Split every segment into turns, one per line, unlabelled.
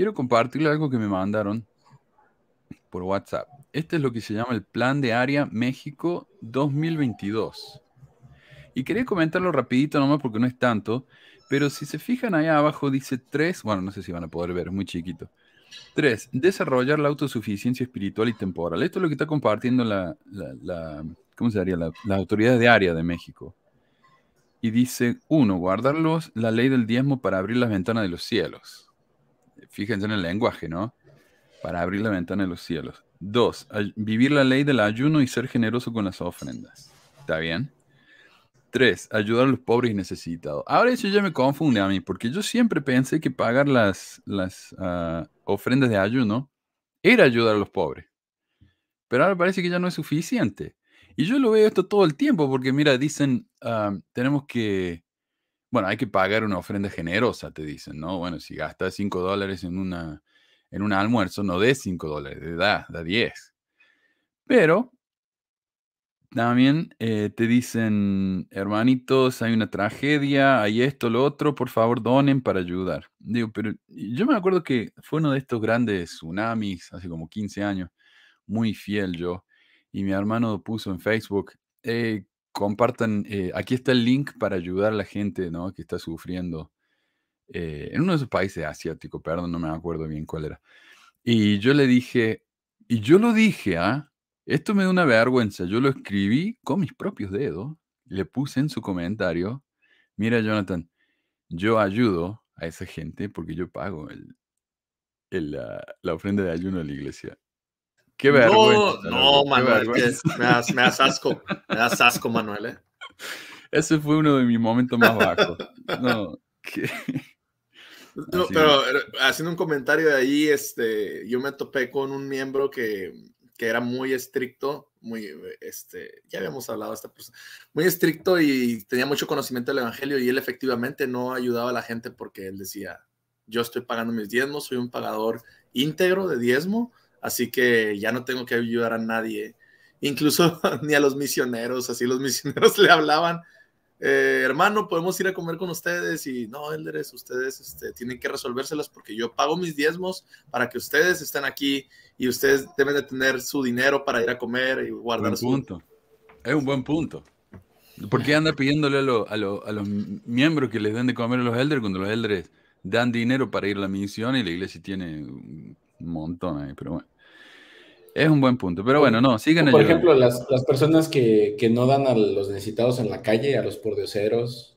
Quiero compartirle algo que me mandaron por WhatsApp. Este es lo que se llama el Plan de Área México 2022. Y quería comentarlo rapidito nomás porque no es tanto, pero si se fijan allá abajo dice tres, bueno, no sé si van a poder ver, es muy chiquito. Tres, Desarrollar la autosuficiencia espiritual y temporal. Esto es lo que está compartiendo la, ¿cómo se las autoridades de área de México. Y dice, uno, Guardar la ley del diezmo para abrir las ventanas de los cielos. Fíjense en el lenguaje, ¿no? Para abrir la ventana de los cielos. Dos, vivir la ley del ayuno y ser generoso con las ofrendas. ¿Está bien? Tres, ayudar a los pobres y necesitados. Ahora eso ya me confunde a mí, porque yo siempre pensé que pagar las, las ah, ofrendas de ayuno era ayudar a los pobres. Pero ahora parece que ya no es suficiente. Y yo lo veo esto todo el tiempo, porque mira, dicen, ah, tenemos que bueno, hay que pagar una ofrenda generosa, te dicen, ¿no? Bueno, si gastas 5 dólares en, una, en un almuerzo, no des 5 dólares, da, da 10. Pero también eh, te dicen, hermanitos, hay una tragedia, hay esto, lo otro, por favor donen para ayudar. Digo, pero yo me acuerdo que fue uno de estos grandes tsunamis, hace como 15 años, muy fiel yo, y mi hermano puso en Facebook, eh, compartan, eh, aquí está el link para ayudar a la gente ¿no? que está sufriendo eh, en uno de esos países asiáticos, perdón, no me acuerdo bien cuál era. Y yo le dije, y yo lo dije, ¿ah? esto me da una vergüenza, yo lo escribí con mis propios dedos, le puse en su comentario, mira Jonathan, yo ayudo a esa gente porque yo pago la, la ofrenda de ayuno a la iglesia. Qué vergüenza. No, no Manuel, me, das,
asco. Me das asco, Manuel. ¿eh?
Ese fue uno de mis momentos más bajos. No,
pero eh, haciendo un comentario de ahí, este, yo me topé con un miembro que, que era muy estricto, muy, este, ya habíamos hablado de esta persona, muy estricto y tenía mucho conocimiento del Evangelio y él efectivamente no ayudaba a la gente porque él decía, yo estoy pagando mis diezmos, soy un pagador íntegro de diezmo así que ya no tengo que ayudar a nadie. Incluso ni a los misioneros, así los misioneros le hablaban, eh, hermano, podemos ir a comer con ustedes y no, Elderes, ustedes este, tienen que resolvérselas porque yo pago mis diezmos para que ustedes estén aquí y ustedes deben de tener su dinero para ir a comer
y guardar su... punto. Es un buen punto. ¿Por qué anda pidiéndole a, a, los miembros que les den de comer a los Elders cuando los Elders dan dinero para ir a la misión y la iglesia tiene un montón ahí, pero bueno. Es un buen punto, pero bueno, no, sigan Por ejemplo,
las, personas que, no dan a los necesitados en la calle, a los pordioseros,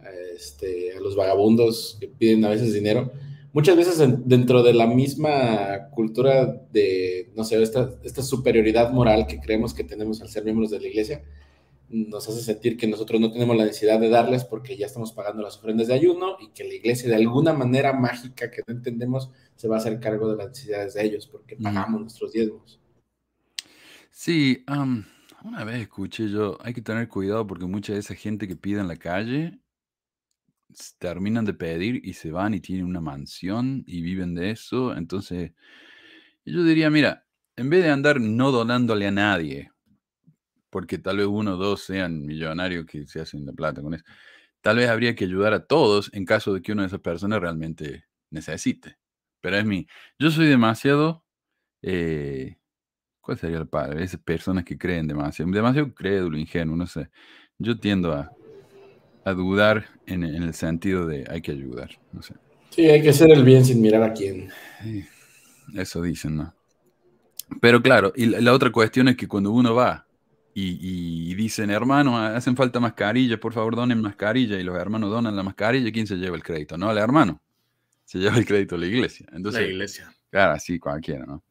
a, este, a los vagabundos que piden a veces dinero, muchas veces dentro de la misma cultura de, no sé, esta, esta superioridad moral que creemos que tenemos al ser miembros de la iglesia, nos hace sentir que nosotros no tenemos la necesidad de darles porque ya estamos pagando las ofrendas de ayuno y que la iglesia de alguna manera mágica que no entendemos se va a hacer cargo de las necesidades de ellos porque pagamos nuestros diezmos.
Sí, una vez escuché yo, hay que tener cuidado porque mucha de esa gente que pide en la calle terminan de pedir y se van y tienen una mansión y viven de eso. Entonces, yo diría, mira, en vez de andar no donándole a nadie, porque tal vez uno o dos sean millonarios que se hacen la plata con eso. Tal vez habría que ayudar a todos en caso de que una de esas personas realmente necesite. Pero es mi, yo soy demasiado, eh, ¿cuál sería el padre? Esas personas que creen demasiado, demasiado crédulo, ingenuo, no sé. Yo tiendo a, a dudar en, el sentido de hay que ayudar, no sé. Sí, hay que hacer el bien sin mirar a quién. Eso dicen, ¿no? Pero claro, y la otra cuestión es que cuando uno va y, dicen, hermano, hacen falta mascarillas, por favor donen mascarilla, y los hermanos donan la mascarilla, ¿quién se lleva el crédito? No, el hermano. Se lleva el crédito la iglesia. Entonces, la iglesia. Claro, sí, cualquiera, ¿no?